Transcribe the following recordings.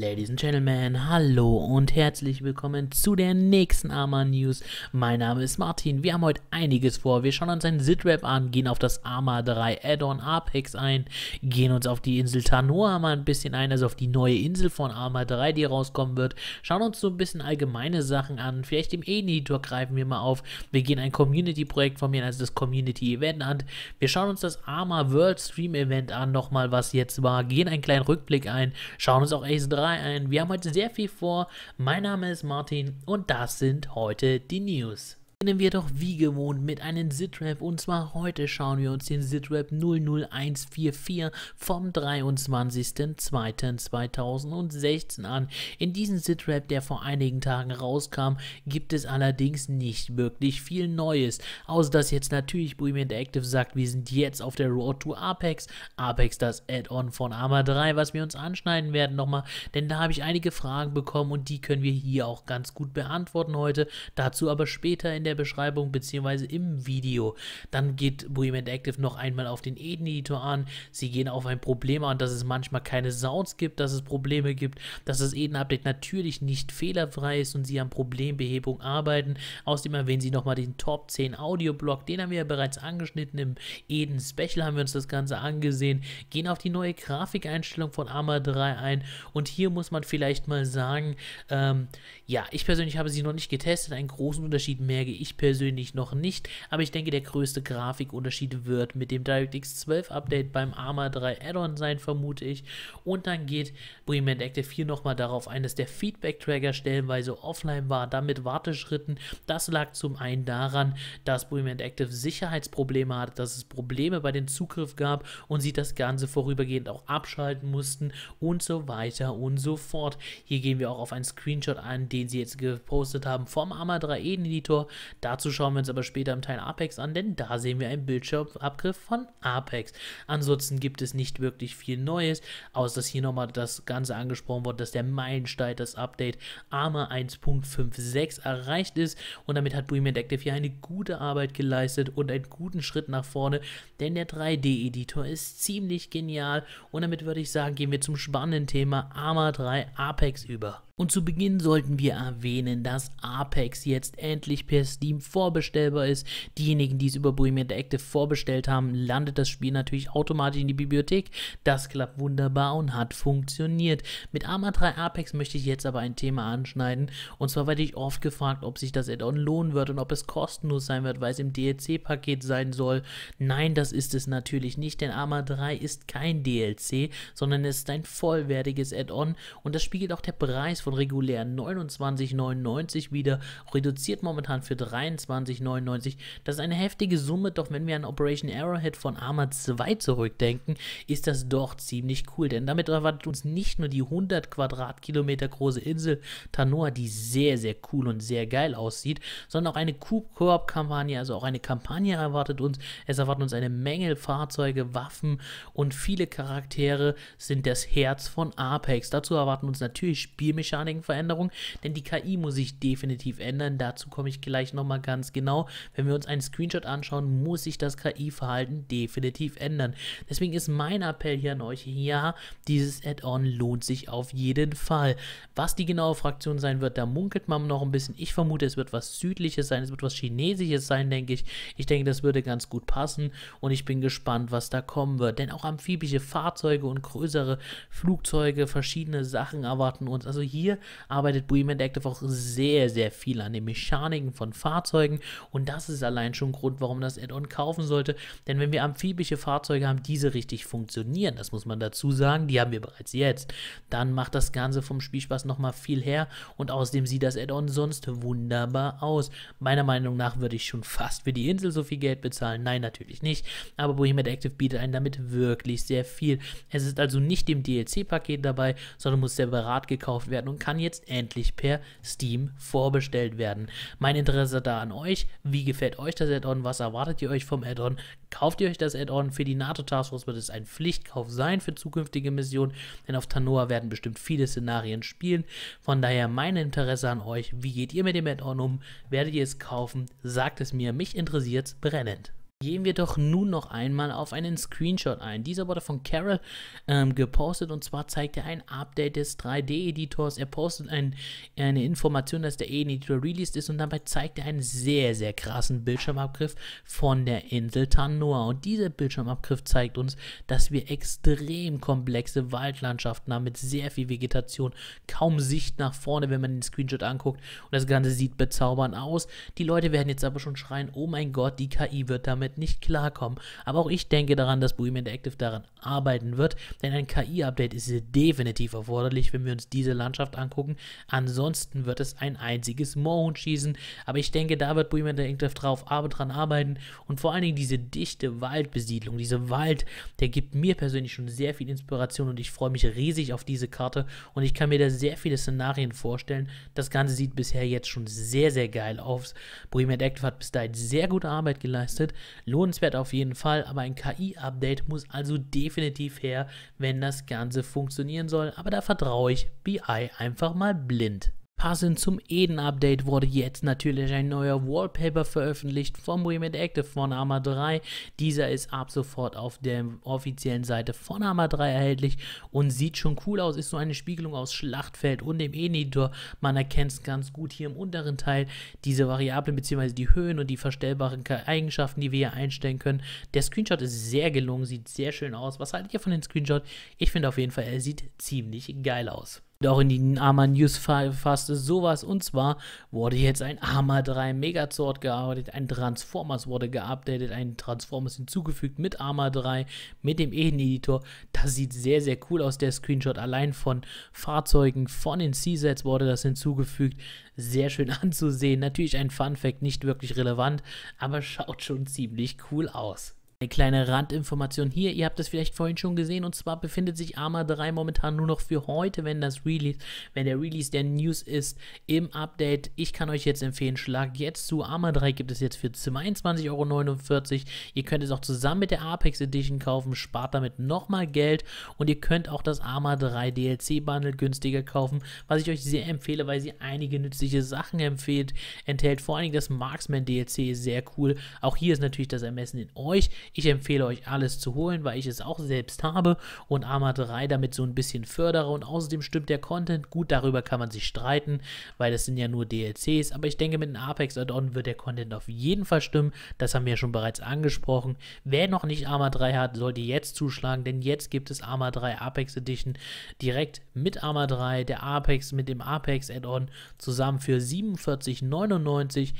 Ladies and Gentlemen, hallo und herzlich willkommen zu der nächsten Arma News. Mein Name ist Martin, wir haben heute einiges vor. Wir schauen uns ein Sitrep an, gehen auf das Arma 3 Add-on Apex ein, gehen uns auf die Insel Tanoa mal ein bisschen ein, also auf die neue Insel von Arma 3, die rauskommen wird. Schauen uns so ein bisschen allgemeine Sachen an, vielleicht im E-Editor greifen wir mal auf. Wir gehen ein Community-Projekt von mir, also das Community-Event an. Wir schauen uns das Arma World Stream Event an, nochmal was jetzt war, gehen einen kleinen Rückblick ein, schauen uns auch Ace 3 3 ein. Wir haben heute sehr viel vor. Mein Name ist Martin und das sind heute die News beginnen wir doch wie gewohnt mit einem Sitrap und zwar heute schauen wir uns den Sitrap 00144 vom 23.02.2016 an. In diesem Sitrap, der vor einigen Tagen rauskam, gibt es allerdings nicht wirklich viel Neues, außer dass jetzt natürlich Boom Interactive sagt, wir sind jetzt auf der Road to Apex, Apex das Add-on von Arma 3, was wir uns anschneiden werden nochmal, denn da habe ich einige Fragen bekommen und die können wir hier auch ganz gut beantworten heute, dazu aber später in der der Beschreibung bzw. im Video. Dann geht Bohemian Active noch einmal auf den Eden-Editor an. Sie gehen auf ein Problem an, dass es manchmal keine Sounds gibt, dass es Probleme gibt, dass das Eden-Update natürlich nicht fehlerfrei ist und sie an Problembehebung arbeiten. Außerdem erwähnen sie nochmal den Top 10 Audio-Blog. Den haben wir ja bereits angeschnitten. Im Eden-Special haben wir uns das Ganze angesehen. Gehen auf die neue Grafikeinstellung von Arma 3 ein. Und hier muss man vielleicht mal sagen, ähm, ja, ich persönlich habe sie noch nicht getestet. Einen großen Unterschied merke ich ich persönlich noch nicht, aber ich denke, der größte Grafikunterschied wird mit dem DirectX 12 Update beim Arma 3 Add-on sein, vermute ich. Und dann geht Bohemian Active 4 nochmal darauf ein, dass der Feedback-Tracker stellenweise offline war, damit Warteschritten. Das lag zum einen daran, dass Bohemian Active Sicherheitsprobleme hatte, dass es Probleme bei dem Zugriff gab und sie das Ganze vorübergehend auch abschalten mussten und so weiter und so fort. Hier gehen wir auch auf einen Screenshot an, den sie jetzt gepostet haben vom Arma 3 Editor. Dazu schauen wir uns aber später im Teil Apex an, denn da sehen wir einen Bildschirmabgriff von Apex. Ansonsten gibt es nicht wirklich viel Neues, außer dass hier nochmal das Ganze angesprochen wurde, dass der Meilenstein, das Update Arma 1.56 erreicht ist und damit hat Dream Detective hier eine gute Arbeit geleistet und einen guten Schritt nach vorne, denn der 3D-Editor ist ziemlich genial und damit würde ich sagen, gehen wir zum spannenden Thema Arma 3 Apex über. Und zu Beginn sollten wir erwähnen, dass Apex jetzt endlich per Steam vorbestellbar ist. Diejenigen, die es über Bohemian Interactive vorbestellt haben, landet das Spiel natürlich automatisch in die Bibliothek. Das klappt wunderbar und hat funktioniert. Mit Arma 3 Apex möchte ich jetzt aber ein Thema anschneiden. Und zwar werde ich oft gefragt, ob sich das Add-on lohnen wird und ob es kostenlos sein wird, weil es im DLC-Paket sein soll. Nein, das ist es natürlich nicht, denn Arma 3 ist kein DLC, sondern es ist ein vollwertiges Add-on und das spiegelt auch der Preis von regulär 29,99 wieder, reduziert momentan für 23,99. Das ist eine heftige Summe, doch wenn wir an Operation Arrowhead von Arma 2 zurückdenken, ist das doch ziemlich cool, denn damit erwartet uns nicht nur die 100 Quadratkilometer große Insel Tanoa, die sehr, sehr cool und sehr geil aussieht, sondern auch eine Coop-Kampagne, also auch eine Kampagne erwartet uns. Es erwarten uns eine Menge Fahrzeuge, Waffen und viele Charaktere sind das Herz von Apex. Dazu erwarten uns natürlich Spielmechanismen mechaniken Veränderungen, denn die KI muss sich definitiv ändern. Dazu komme ich gleich nochmal ganz genau. Wenn wir uns einen Screenshot anschauen, muss sich das KI-Verhalten definitiv ändern. Deswegen ist mein Appell hier an euch, ja, dieses Add-on lohnt sich auf jeden Fall. Was die genaue Fraktion sein wird, da munkelt man noch ein bisschen. Ich vermute, es wird was Südliches sein, es wird was Chinesisches sein, denke ich. Ich denke, das würde ganz gut passen und ich bin gespannt, was da kommen wird. Denn auch amphibische Fahrzeuge und größere Flugzeuge, verschiedene Sachen erwarten uns. Also hier hier arbeitet Buim Active auch sehr, sehr viel an den Mechaniken von Fahrzeugen und das ist allein schon ein Grund, warum das Add-on kaufen sollte, denn wenn wir amphibische Fahrzeuge haben, diese richtig funktionieren, das muss man dazu sagen, die haben wir bereits jetzt, dann macht das Ganze vom Spielspaß nochmal viel her und außerdem sieht das Add-on sonst wunderbar aus. Meiner Meinung nach würde ich schon fast für die Insel so viel Geld bezahlen, nein, natürlich nicht, aber Bohemian Active bietet einen damit wirklich sehr viel. Es ist also nicht im DLC-Paket dabei, sondern muss separat gekauft werden und kann jetzt endlich per Steam vorbestellt werden. Mein Interesse da an euch, wie gefällt euch das Add-on, was erwartet ihr euch vom Add-on, kauft ihr euch das Add-on für die NATO Task Force, wird es ein Pflichtkauf sein für zukünftige Missionen, denn auf Tanoa werden bestimmt viele Szenarien spielen, von daher mein Interesse an euch, wie geht ihr mit dem Add-on um, werdet ihr es kaufen, sagt es mir, mich interessiert es brennend. Gehen wir doch nun noch einmal auf einen Screenshot ein. Dieser wurde von Carol ähm, gepostet und zwar zeigt er ein Update des 3D-Editors. Er postet ein, eine Information, dass der E-Editor released ist und dabei zeigt er einen sehr, sehr krassen Bildschirmabgriff von der Insel Tanoa. Und dieser Bildschirmabgriff zeigt uns, dass wir extrem komplexe Waldlandschaften haben mit sehr viel Vegetation, kaum Sicht nach vorne, wenn man den Screenshot anguckt. Und das Ganze sieht bezaubernd aus. Die Leute werden jetzt aber schon schreien, oh mein Gott, die KI wird damit damit nicht klarkommen. Aber auch ich denke daran, dass Boom Interactive daran arbeiten wird, denn ein KI-Update ist definitiv erforderlich, wenn wir uns diese Landschaft angucken. Ansonsten wird es ein einziges Mohun schießen. Aber ich denke, da wird Boom Interactive drauf dran arbeiten und vor allen Dingen diese dichte Waldbesiedlung, dieser Wald, der gibt mir persönlich schon sehr viel Inspiration und ich freue mich riesig auf diese Karte und ich kann mir da sehr viele Szenarien vorstellen. Das Ganze sieht bisher jetzt schon sehr, sehr geil aus. Bohemian Active hat bis dahin sehr gute Arbeit geleistet. Lohnenswert auf jeden Fall, aber ein KI-Update muss also definitiv her, wenn das Ganze funktionieren soll. Aber da vertraue ich BI einfach mal blind. Passend zum Eden-Update wurde jetzt natürlich ein neuer Wallpaper veröffentlicht vom Remit Active von Arma 3. Dieser ist ab sofort auf der offiziellen Seite von Arma 3 erhältlich und sieht schon cool aus. Ist so eine Spiegelung aus Schlachtfeld und dem eden Editor. Man erkennt es ganz gut hier im unteren Teil. Diese Variablen bzw. die Höhen und die verstellbaren Eigenschaften, die wir hier einstellen können. Der Screenshot ist sehr gelungen, sieht sehr schön aus. Was haltet ihr von dem Screenshot? Ich finde auf jeden Fall, er sieht ziemlich geil aus auch in den Arma News fasste, sowas. Und zwar wurde jetzt ein Arma 3 Megazord gearbeitet, ein Transformers wurde geupdatet, ein Transformers hinzugefügt mit Arma 3, mit dem Eden-Editor. Das sieht sehr, sehr cool aus, der Screenshot allein von Fahrzeugen, von den C-Sets wurde das hinzugefügt. Sehr schön anzusehen. Natürlich ein Fun-Fact, nicht wirklich relevant, aber schaut schon ziemlich cool aus. Eine kleine Randinformation hier, ihr habt es vielleicht vorhin schon gesehen und zwar befindet sich Arma 3 momentan nur noch für heute, wenn das Release, wenn der Release der News ist im Update. Ich kann euch jetzt empfehlen, schlag jetzt zu. Arma 3 gibt es jetzt für 22,49 Euro. Ihr könnt es auch zusammen mit der Apex Edition kaufen, spart damit nochmal Geld und ihr könnt auch das Arma 3 DLC Bundle günstiger kaufen, was ich euch sehr empfehle, weil sie einige nützliche Sachen empfiehlt, enthält. Vor allen Dingen das Marksman DLC ist sehr cool. Auch hier ist natürlich das Ermessen in euch. Ich empfehle euch alles zu holen, weil ich es auch selbst habe und Arma 3 damit so ein bisschen fördere und außerdem stimmt der Content gut, darüber kann man sich streiten, weil das sind ja nur DLCs, aber ich denke mit einem Apex Add-on wird der Content auf jeden Fall stimmen, das haben wir ja schon bereits angesprochen. Wer noch nicht Arma 3 hat, sollte jetzt zuschlagen, denn jetzt gibt es Arma 3 Apex Edition direkt mit Arma 3, der Apex mit dem Apex Add-on zusammen für 47,99.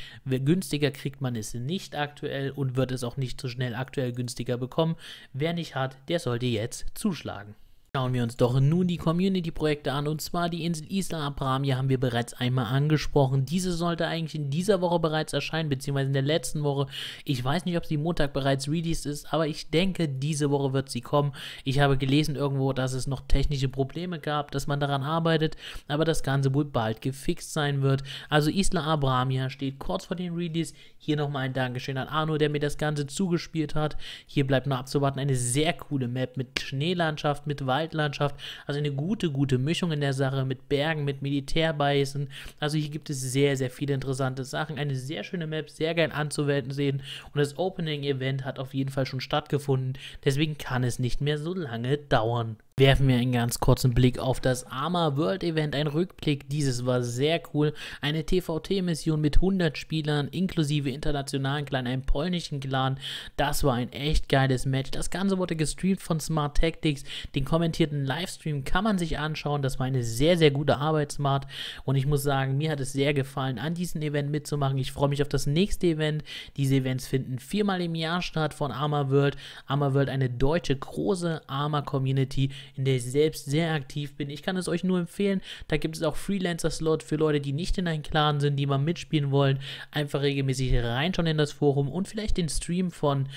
Günstiger kriegt man es nicht aktuell und wird es auch nicht so schnell aktuell aktuell günstiger bekommen. Wer nicht hat, der sollte jetzt zuschlagen. Schauen wir uns doch nun die Community-Projekte an und zwar die Insel Isla Abram, hier haben wir bereits einmal angesprochen. Diese sollte eigentlich in dieser Woche bereits erscheinen, beziehungsweise in der letzten Woche. Ich weiß nicht, ob sie Montag bereits released ist, aber ich denke, diese Woche wird sie kommen. Ich habe gelesen irgendwo, dass es noch technische Probleme gab, dass man daran arbeitet, aber das Ganze wohl bald gefixt sein wird. Also Isla Abram hier steht kurz vor den Release. Hier nochmal ein Dankeschön an Arno, der mir das Ganze zugespielt hat. Hier bleibt nur abzuwarten, eine sehr coole Map mit Schneelandschaft, mit Weiß Waldlandschaft. Also eine gute, gute Mischung in der Sache mit Bergen, mit Militärbeißen. Also hier gibt es sehr, sehr viele interessante Sachen. Eine sehr schöne Map, sehr gern anzuwenden sehen. Und das Opening-Event hat auf jeden Fall schon stattgefunden. Deswegen kann es nicht mehr so lange dauern. Werfen wir einen ganz kurzen Blick auf das Arma World Event, ein Rückblick. Dieses war sehr cool. Eine TVT-Mission mit 100 Spielern inklusive internationalen Clan, einem polnischen Clan. Das war ein echt geiles Match. Das Ganze wurde gestreamt von Smart Tactics. Den kommentierten Livestream kann man sich anschauen. Das war eine sehr, sehr gute Arbeit, Smart. Und ich muss sagen, mir hat es sehr gefallen, an diesem Event mitzumachen. Ich freue mich auf das nächste Event. Diese Events finden viermal im Jahr statt von Arma World. Arma World, eine deutsche große Arma Community in der ich selbst sehr aktiv bin. Ich kann es euch nur empfehlen. Da gibt es auch Freelancer-Slot für Leute, die nicht in einem Clan sind, die mal mitspielen wollen. Einfach regelmäßig reinschauen in das Forum und vielleicht den Stream von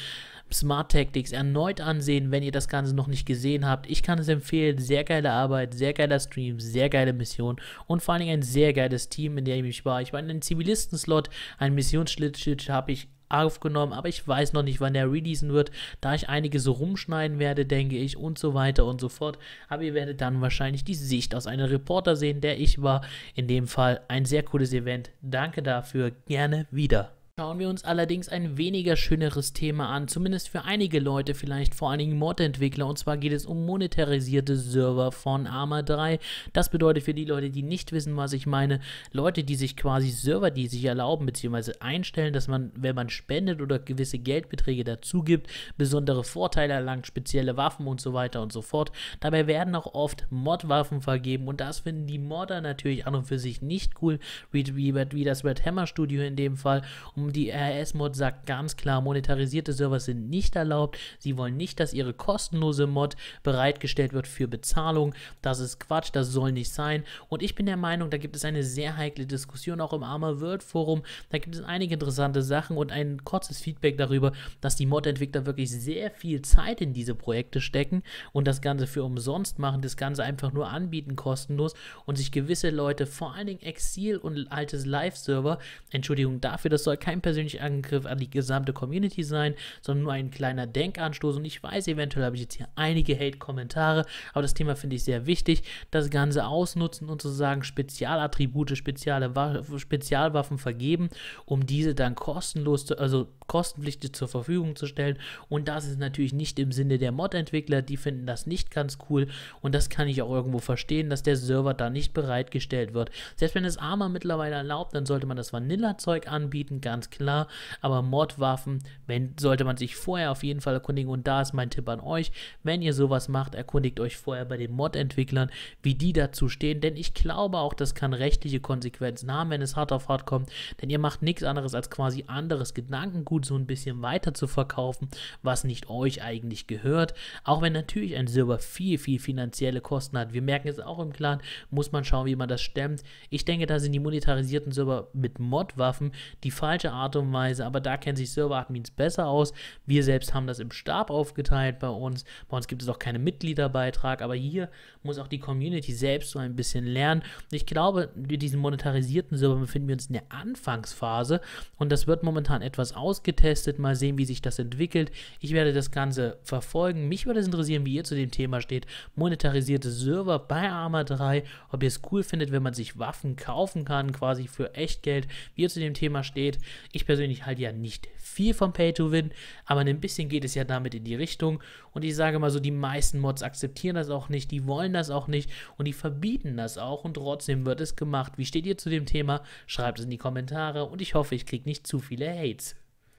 Smart Tactics erneut ansehen, wenn ihr das Ganze noch nicht gesehen habt. Ich kann es empfehlen. Sehr geile Arbeit, sehr geiler Stream, sehr geile Mission und vor allen Dingen ein sehr geiles Team, in dem ich war. Ich war in einem Zivilisten-Slot, einen Missionsschlittschild habe ich aufgenommen, aber ich weiß noch nicht, wann der releasen wird, da ich einige so rumschneiden werde, denke ich, und so weiter und so fort. Aber ihr werdet dann wahrscheinlich die Sicht aus einem Reporter sehen, der ich war. In dem Fall ein sehr cooles Event. Danke dafür, gerne wieder. Schauen wir uns allerdings ein weniger schöneres Thema an, zumindest für einige Leute, vielleicht vor allen Dingen Mod-Entwickler. Und zwar geht es um monetarisierte Server von Arma 3. Das bedeutet für die Leute, die nicht wissen, was ich meine, Leute, die sich quasi Server, die sich erlauben bzw. einstellen, dass man, wenn man spendet oder gewisse Geldbeträge dazu gibt, besondere Vorteile erlangt, spezielle Waffen und so weiter und so fort. Dabei werden auch oft Mod-Waffen vergeben und das finden die Modder natürlich an und für sich nicht cool, wie, wie, wie das Red Hammer Studio in dem Fall. Und die RS-Mod sagt ganz klar, monetarisierte Servers sind nicht erlaubt. Sie wollen nicht, dass ihre kostenlose Mod bereitgestellt wird für Bezahlung. Das ist Quatsch, das soll nicht sein. Und ich bin der Meinung, da gibt es eine sehr heikle Diskussion auch im Armer World Forum. Da gibt es einige interessante Sachen und ein kurzes Feedback darüber, dass die Mod-Entwickler wirklich sehr viel Zeit in diese Projekte stecken und das Ganze für umsonst machen, das Ganze einfach nur anbieten kostenlos und sich gewisse Leute, vor allen Dingen Exil und altes Live-Server, Entschuldigung dafür, das soll kein kein persönlicher Angriff an die gesamte Community sein, sondern nur ein kleiner Denkanstoß. Und ich weiß, eventuell habe ich jetzt hier einige Hate-Kommentare, aber das Thema finde ich sehr wichtig. Das Ganze ausnutzen und sozusagen Spezialattribute, spezielle Wa Spezialwaffen vergeben, um diese dann kostenlos, zu, also kostenpflichtig zur Verfügung zu stellen. Und das ist natürlich nicht im Sinne der Mod-Entwickler, die finden das nicht ganz cool. Und das kann ich auch irgendwo verstehen, dass der Server da nicht bereitgestellt wird. Selbst wenn es ARMA mittlerweile erlaubt, dann sollte man das Vanilla-Zeug anbieten, ganz ganz klar. Aber Mordwaffen, wenn, sollte man sich vorher auf jeden Fall erkundigen. Und da ist mein Tipp an euch, wenn ihr sowas macht, erkundigt euch vorher bei den Mod-Entwicklern, wie die dazu stehen. Denn ich glaube auch, das kann rechtliche Konsequenzen haben, wenn es hart auf hart kommt. Denn ihr macht nichts anderes, als quasi anderes Gedankengut so ein bisschen weiter zu verkaufen, was nicht euch eigentlich gehört. Auch wenn natürlich ein Server viel, viel finanzielle Kosten hat. Wir merken es auch im Clan, muss man schauen, wie man das stemmt. Ich denke, da sind die monetarisierten Server mit Mod-Waffen die falsche Art und Weise, aber da kennen sich Server-Admins besser aus. Wir selbst haben das im Stab aufgeteilt bei uns. Bei uns gibt es auch keinen Mitgliederbeitrag, aber hier muss auch die Community selbst so ein bisschen lernen. Ich glaube, mit diesen monetarisierten Server befinden wir uns in der Anfangsphase und das wird momentan etwas ausgetestet. Mal sehen, wie sich das entwickelt. Ich werde das Ganze verfolgen. Mich würde es interessieren, wie ihr zu dem Thema steht. Monetarisierte Server bei Arma 3, ob ihr es cool findet, wenn man sich Waffen kaufen kann, quasi für Echtgeld, wie ihr zu dem Thema steht. Ich persönlich halte ja nicht viel vom Pay-to-Win, aber ein bisschen geht es ja damit in die Richtung. Und ich sage mal so, die meisten Mods akzeptieren das auch nicht, die wollen das auch nicht und die verbieten das auch und trotzdem wird es gemacht. Wie steht ihr zu dem Thema? Schreibt es in die Kommentare und ich hoffe, ich kriege nicht zu viele Hates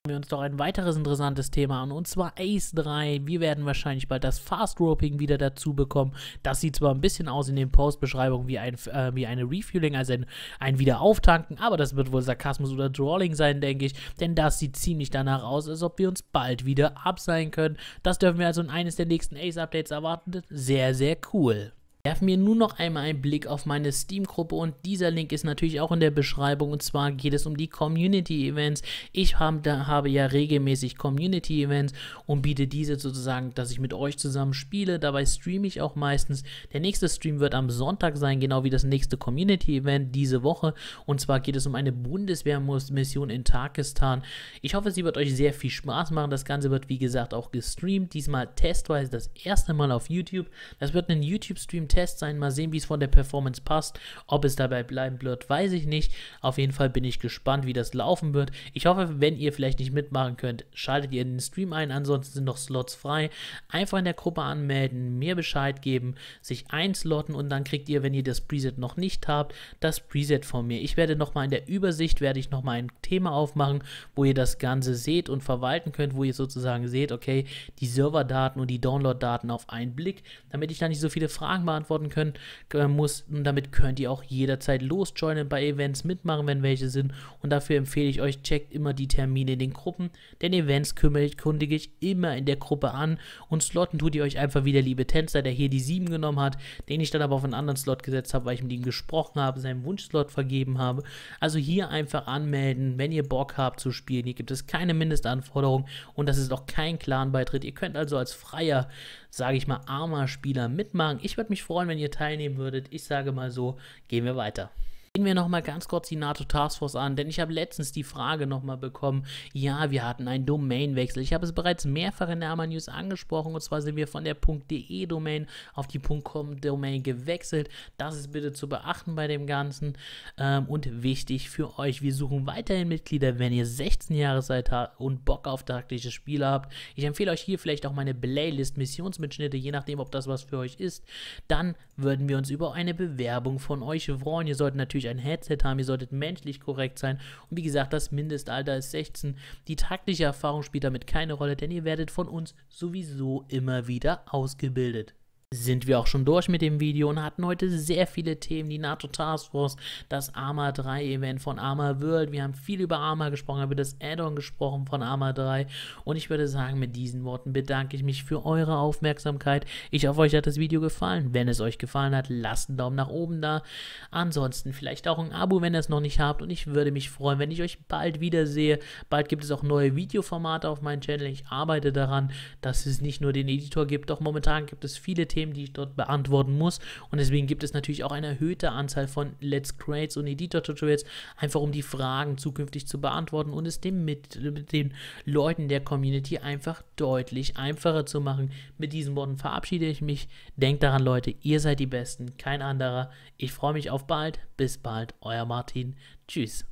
wir uns doch ein weiteres interessantes Thema an, und zwar Ace 3. Wir werden wahrscheinlich bald das Fast Roping wieder dazu bekommen. Das sieht zwar ein bisschen aus in den Post-Beschreibungen wie, ein, äh, wie eine Refueling, also ein, ein Wiederauftanken, aber das wird wohl Sarkasmus oder Drawling sein, denke ich, denn das sieht ziemlich danach aus, als ob wir uns bald wieder abseilen können. Das dürfen wir also in eines der nächsten Ace-Updates erwarten. Sehr, sehr cool werfen wir nun noch einmal einen Blick auf meine Steam-Gruppe und dieser Link ist natürlich auch in der Beschreibung und zwar geht es um die Community-Events. Ich hab, da, habe ja regelmäßig Community-Events und biete diese sozusagen, dass ich mit euch zusammen spiele. Dabei streame ich auch meistens. Der nächste Stream wird am Sonntag sein, genau wie das nächste Community-Event diese Woche und zwar geht es um eine Bundeswehrmission in Pakistan. Ich hoffe, sie wird euch sehr viel Spaß machen. Das Ganze wird wie gesagt auch gestreamt, diesmal testweise das erste Mal auf YouTube. Das wird ein YouTube-Stream Test sein. Mal sehen, wie es von der Performance passt. Ob es dabei bleiben wird, weiß ich nicht. Auf jeden Fall bin ich gespannt, wie das laufen wird. Ich hoffe, wenn ihr vielleicht nicht mitmachen könnt, schaltet ihr in den Stream ein. Ansonsten sind noch Slots frei. Einfach in der Gruppe anmelden, mir Bescheid geben, sich einslotten und dann kriegt ihr, wenn ihr das Preset noch nicht habt, das Preset von mir. Ich werde nochmal in der Übersicht, werde ich nochmal ein Thema aufmachen, wo ihr das Ganze seht und verwalten könnt, wo ihr sozusagen seht, okay, die Serverdaten und die Downloaddaten auf einen Blick, damit ich da nicht so viele Fragen mache beantworten können, äh, muss. Und damit könnt ihr auch jederzeit losjoinen bei Events, mitmachen, wenn welche sind. Und dafür empfehle ich euch, checkt immer die Termine in den Gruppen, denn Events kündige ich immer in der Gruppe an. Und slotten tut ihr euch einfach wie der liebe Tänzer, der hier die 7 genommen hat, den ich dann aber auf einen anderen Slot gesetzt habe, weil ich mit ihm gesprochen habe, seinen Wunschslot vergeben habe. Also hier einfach anmelden, wenn ihr Bock habt zu spielen. Hier gibt es keine Mindestanforderung und das ist auch kein Clanbeitritt. Ihr könnt also als Freier sage ich mal, armer Spieler mitmachen. Ich würde mich freuen, wenn ihr teilnehmen würdet. Ich sage mal so, gehen wir weiter. Gehen wir nochmal ganz kurz die NATO Taskforce an, denn ich habe letztens die Frage nochmal bekommen, ja, wir hatten einen Domainwechsel. Ich habe es bereits mehrfach in der AMA News angesprochen, und zwar sind wir von der .de Domain auf die .com Domain gewechselt. Das ist bitte zu beachten bei dem Ganzen ähm, und wichtig für euch. Wir suchen weiterhin Mitglieder, wenn ihr 16 Jahre seid und Bock auf taktische Spiele habt. Ich empfehle euch hier vielleicht auch meine Playlist Missionsmitschnitte, je nachdem, ob das was für euch ist. Dann würden wir uns über eine Bewerbung von euch freuen. Ihr solltet natürlich nicht ein Headset haben, ihr solltet menschlich korrekt sein. Und wie gesagt, das Mindestalter ist 16. Die taktische Erfahrung spielt damit keine Rolle, denn ihr werdet von uns sowieso immer wieder ausgebildet sind wir auch schon durch mit dem Video und hatten heute sehr viele Themen. Die NATO Task Force, das ARMA 3 Event von ARMA World. Wir haben viel über ARMA gesprochen, über das Add-on gesprochen von ARMA 3. Und ich würde sagen, mit diesen Worten bedanke ich mich für eure Aufmerksamkeit. Ich hoffe, euch hat das Video gefallen. Wenn es euch gefallen hat, lasst einen Daumen nach oben da. Ansonsten vielleicht auch ein Abo, wenn ihr es noch nicht habt. Und ich würde mich freuen, wenn ich euch bald wiedersehe. Bald gibt es auch neue Videoformate auf meinem Channel. Ich arbeite daran, dass es nicht nur den Editor gibt. Doch momentan gibt es viele Themen Themen, die ich dort beantworten muss. Und deswegen gibt es natürlich auch eine erhöhte Anzahl von Let's Creates und Editor-Tutorials, einfach um die Fragen zukünftig zu beantworten und es dem mit, mit den Leuten der Community einfach deutlich einfacher zu machen. Mit diesen Worten verabschiede ich mich. Denkt daran, Leute, ihr seid die Besten, kein anderer. Ich freue mich auf bald. Bis bald, euer Martin. Tschüss.